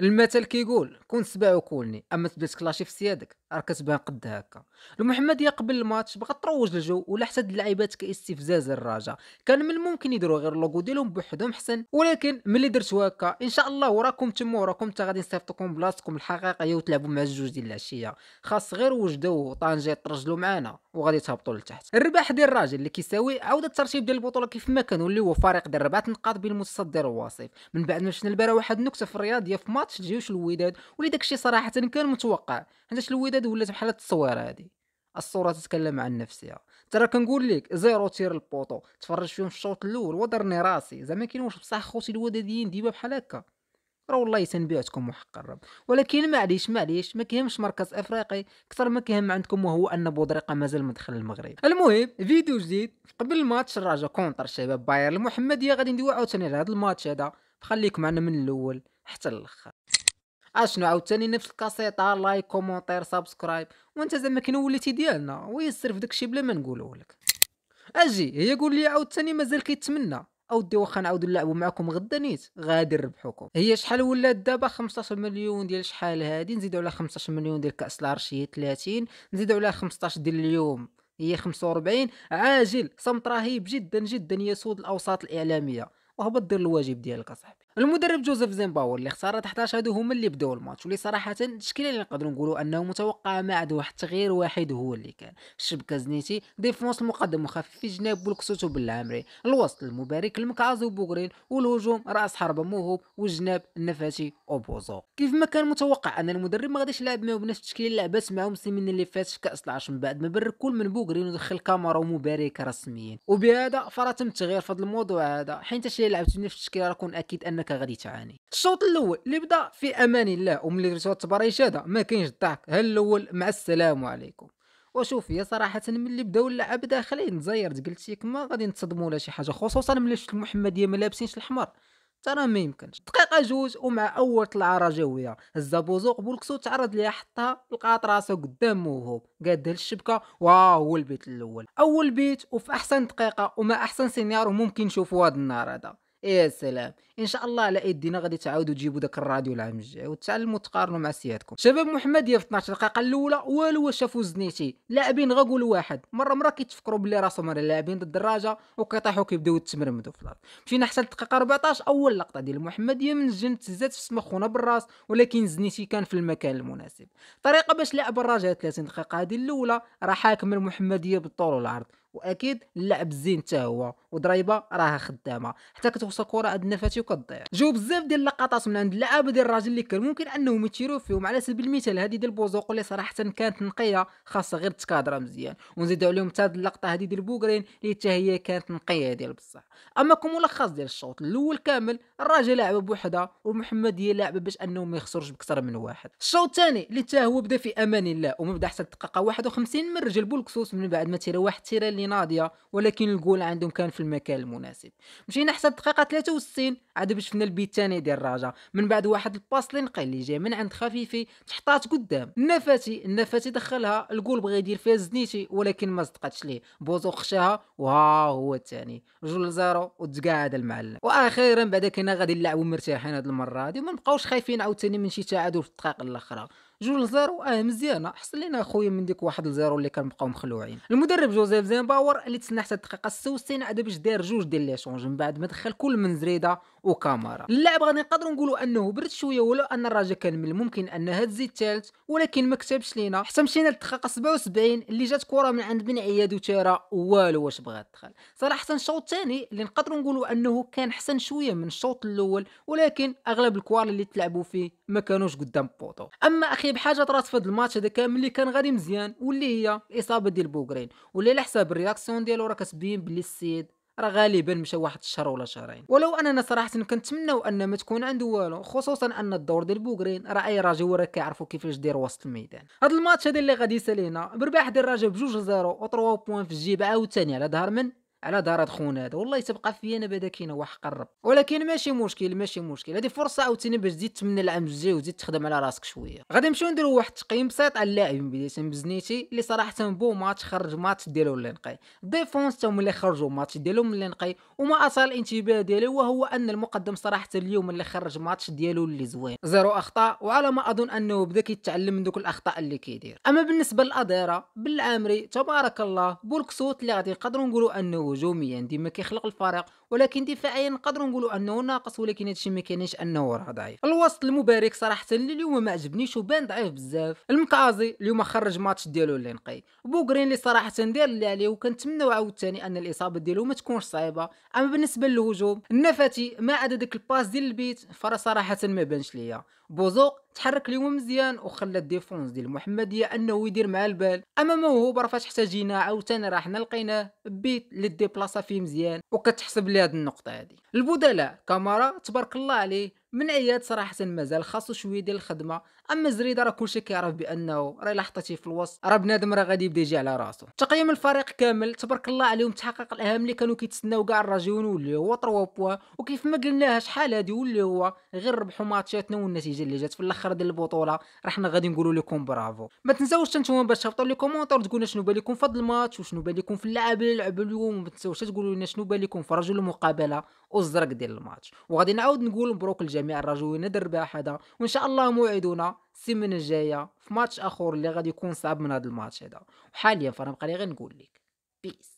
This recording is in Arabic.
المثل كيقول كون سبع وكولني اما تبدا تكلاشي في سيادك راه كتبان قد هكا المحمديه قبل الماتش بغا تروج الجو ولا حسد اللعيبات كاستفزاز الرجاء كان من الممكن يديروا غير اللوغو ديالهم بوحدهم حسن ولكن ملي درت هكا ان شاء الله وراكم تما وراكم حتى غادي نصيفطكم بلاصتكم الحقيقيه وتلعبوا مع الجوج ديال العشيه خاص غير وجدوا طنجه يترجلوا معانا وغادي تهبطوا لتحت الرباح ديال الراجل اللي كيساوي عاود الترتيب ديال البطوله كيف ما كان واللي هو فريق ديال ربعه نقاط بين المتصدر من بعد ما شفنا البارح واحد النكته في الرياضيه في ماتش الجيوش الوداد واللي داكشي صراحه كان متوقع حيت الوداد الجدد ولات بحال التصويره هذه الصوره تتكلم عن نفسها ترى كنقول لك زيرو تير البوطو تفرج فيهم في الشوط الاول ودرني راسي زعما واش بصح خوتي الوداديين ديما بحال هكا راه والله تنبيعتكم وحق الرب ولكن معليش معليش ما كيهمش مركز افريقي اكثر ما كيهم عندكم وهو ان بودريقه مازال ما دخل المغرب المهم فيديو جديد قبل الماتش الرجا كونتر شباب باير المحمديه غادي ندوي عاوتاني على هذا الماتش هذا خليكم معنا من الاول حتى الاخر اشنو عاوتاني نفس الكاسيطه لايك كومونتير سبسكرايب وانت زعما كاين وليتي ديالنا ويصرف داكشي بلا ما نقولوه لك اجي هي قول لي عاوتاني مازال كيتمنى اودي واخا نعاودو نلعبو معاكم غدا نيت غادي نربحوكم هي شحال ولات دابا 15 مليون ديال شحال هادي نزيدو على 15 مليون ديال كاس العرشيه 30 نزيدو على 15 ديال اليوم هي 45 عاجل صمت رهيب جدا جدا يسود الاوساط الاعلاميه وهبط دير الواجب ديالك اصاحبي المدرب جوزيف زيمباور اللي اختار 11 هادو هما اللي بداو الماتش واللي صراحه التشكيله اللي نقدروا نقولوا انه متوقع ما عاد واحد التغيير واحد هو اللي كان الشبكه زنيتي ديفونس المقدم وخفيف في جناب بولكسوتو بالعمري الوسط المبارك المكعز وبوغرين والهجوم راس حربه موهوب والجناب النفاتي اوبوزو كيف ما كان متوقع ان المدرب ما غاديش يلعب معاهم بنفس التشكيله اللي لعبات معاهم السيمين اللي فات في كاس العرش من بعد ما برك كل من بوغرين ودخل كاميرا ومبارك رسميا وبهذا فرا تم التغيير في هذا الموضوع هذا حيت اللي لعبت بنفس التشكيله راكون اكيد انك ديالك غادي تعاني الشوط الاول اللي بدا في امان الله وملي درتو التبريش هذا ما كاينش الضحك ها الاول مع السلام عليكم وشوف هي صراحه ملي بداو اللعب داخلين تزيرت قلت لك ما غادي نتصدموا ولا شي حاجه خصوصا ملي شفت المحمديه ما لابسينش الاحمر ترى ما يمكنش دقيقه جوج ومع اول طلعه رجويه بوزوق بولكسو تعرض ليها حطها لقات راسه قدام موهوب قاد الشبكه واو هو البيت الاول اول بيت وفي احسن دقيقه وما احسن سيناريو ممكن نشوفوا هذا النهار هذا يا سلام ان شاء الله على ايدينا غادي تعاودوا تجيبوا داك الراديو العام الجاي وتعلموا تقارنوا مع سيادتكم شباب محمديه في 12 دقيقه الاولى والو شافوا زنيتي لاعبين غقول واحد مره مره كيتفكروا بلي راسهم راه لاعبين ضد الدراجه وكيطيحوا كيبداو يتمرمدوا في الارض مشينا حتى الدقيقه 14 اول لقطه ديال يا من الجن تزات في سمخونا خونا بالراس ولكن زنيتي كان في المكان المناسب طريقه باش لعب الرجاء 30 دقيقه هذه الاولى راه حاكم المحمديه بالطول والعرض واكيد اللعب الزين حتى هو وضريبه راها خدامه حتى كتوصل الكره عند نفاتي وكتضيع جاو بزاف ديال اللقطات من عند اللعابه ديال الراجل اللي كان ممكن انهم يتيروا فيهم على سبيل المثال هذه ديال بوزوق اللي صراحه كانت نقيه خاصه غير تكادرا مزيان ونزيدوا عليهم حتى اللقطه هذه ديال بوغرين اللي حتى هي كانت نقيه ديال بصح اما كملخص ديال الشوط الاول كامل الراجل لعب بوحده ومحمد هي باش انه ما يخسرش باكثر من واحد الشوط الثاني اللي حتى هو بدا في امان الله ومن بدا حتى الدقيقه 51 من رجل بولكسوس من بعد ما تيرا واحد تيرا اللي ناضيه ولكن الجول عندهم كان في المكان المناسب مشينا حتى الدقيقه 63 عاد باش شفنا البيت الثاني ديال الرجاء من بعد واحد الباس اللي نقي اللي جاي من عند خفيفي تحطات قدام النفاتي النفاتي دخلها الجول بغى يدير فيها زنيتي ولكن ما صدقتش ليه بوزو خشاها وها هو الثاني جول زيرو وتقعد المعلم واخيرا بعد كنا غادي نلعبوا مرتاحين هذه المره هذه وما نبقاوش خايفين عاوتاني من شي تعادل في الدقائق الاخرى جوج لزيرو اه مزيانه حصل لينا اخويا من ديك واحد لزيرو اللي كنبقاو مخلوعين المدرب جوزيف زينباور اللي تسنى حتى الدقيقه 66 عاد باش دار جوج ديال لي شونج من بعد ما دخل كل من زريده وكامارا اللاعب غادي نقدروا نقولوا انه برد شويه ولو ان الرجاء كان من الممكن انها تزيد الثالث ولكن ما كتبش لينا حتى مشينا للدقيقه 77 اللي جات كره من عند بن عياد وتيرا والو واش بغات تدخل صراحه الشوط الثاني اللي نقدروا نقولوا انه كان حسن شويه من الشوط الاول ولكن اغلب الكوار اللي تلعبوا فيه ما كانوش قدام بوطو اما اخي بحاجه طرات في هذا الماتش هذا كامل اللي كان غادي مزيان واللي هي الاصابه ديال بوغرين واللي على حساب الرياكسيون ديالو راه كتبين بلي السيد راه غالبا مشى واحد الشهر ولا شهرين ولو اننا صراحه كنتمناو ان ما تكون عنده والو خصوصا ان الدور ديال بوغرين راه اي راجل وراه كيعرفوا كيفاش دير وسط الميدان هذا الماتش هذا اللي غادي يسالينا برباح ديال الرجاء بجوج زيرو و 3 بوان في الجيب عاوتاني على ظهر من على دار خونا هذا والله تبقى فيا انا بعدا كاينه واحد قرب ولكن ماشي مشكل ماشي مشكل هذه فرصه عاوتاني باش تزيد تمنى العام الجاي وتزيد تخدم على راسك شويه غادي نمشيو نديرو واحد التقييم بسيط على اللاعب بدايه بزنيتي اللي صراحه بو ماتش خرج ماتش ديالو اللي نقي ديفونس حتى هما اللي خرجوا ماتش ديالو اللي نقي وما اثار الانتباه ديالي وهو ان المقدم صراحه اليوم اللي خرج ماتش ديالو اللي زوين زيرو اخطاء وعلى ما اظن انه بدا كيتعلم من دوك الاخطاء اللي كيدير اما بالنسبه للاديره بالعامري تبارك الله بولكسوت اللي غادي نقدروا نقولوا انه هجوميا يعني ديما كيخلق الفريق ولكن دفاعيا نقدروا نقولوا انه ناقص ولكن هادشي ما كاينش انه راه ضعيف الوسط المبارك صراحه اليوم ما عجبنيش وبان ضعيف بزاف المكازي اليوم خرج ماتش ديالو اللي نقي بوغرين اللي صراحه دار اللي عليه وكنتمناو عاوتاني ان الاصابه ديالو ما تكونش صعيبه اما بالنسبه للهجوم النفاتي ما عدا داك الباس ديال البيت فراه صراحه ما بانش ليا بوزوق تحرك اليوم مزيان وخلى الديفونس ديال المحمديه انه يدير مع البال اما موهوب راه فاش عاوتاني راه حنا لقيناه بيت لي ديبلاصا فيه مزيان وكتحسب لي هاد النقطه هادي البدلاء كامارا تبارك الله عليه من عياد صراحه مازال خاصو شويه ديال الخدمه اما زريده راه كلشي كيعرف بانه راه الا حطيتيه في الوسط راه بنادم راه غادي يبدا يجي على راسو تقييم الفريق كامل تبارك الله عليهم تحقق الاهم اللي كانوا كيتسناو كاع الراجيون واللي هو 3 بوا وكيف ما قلناها شحال هادي واللي هو غير ربحوا ماتشاتنا والنتيجه اللي جات في الاخر ديال البطوله راه حنا غادي نقولوا لكم برافو ما تنساوش نتوما باش تهبطوا لي كومونتير تقولوا شنو بالكم في هذا الماتش وشنو بالكم في اللاعب اللي لعبوا اليوم وما تنساوش تقولوا لنا شنو بالكم في رجل المقابله والزرق ديال الماتش وغادي نعاود نقول مبروك لجميع الرجوين الرباح هذا وان شاء الله موعدونا السيمانه الجايه في ماتش اخر اللي غادي يكون صعب من هذا الماتش هذا وحاليا فانا بقى غير نقول لك بيس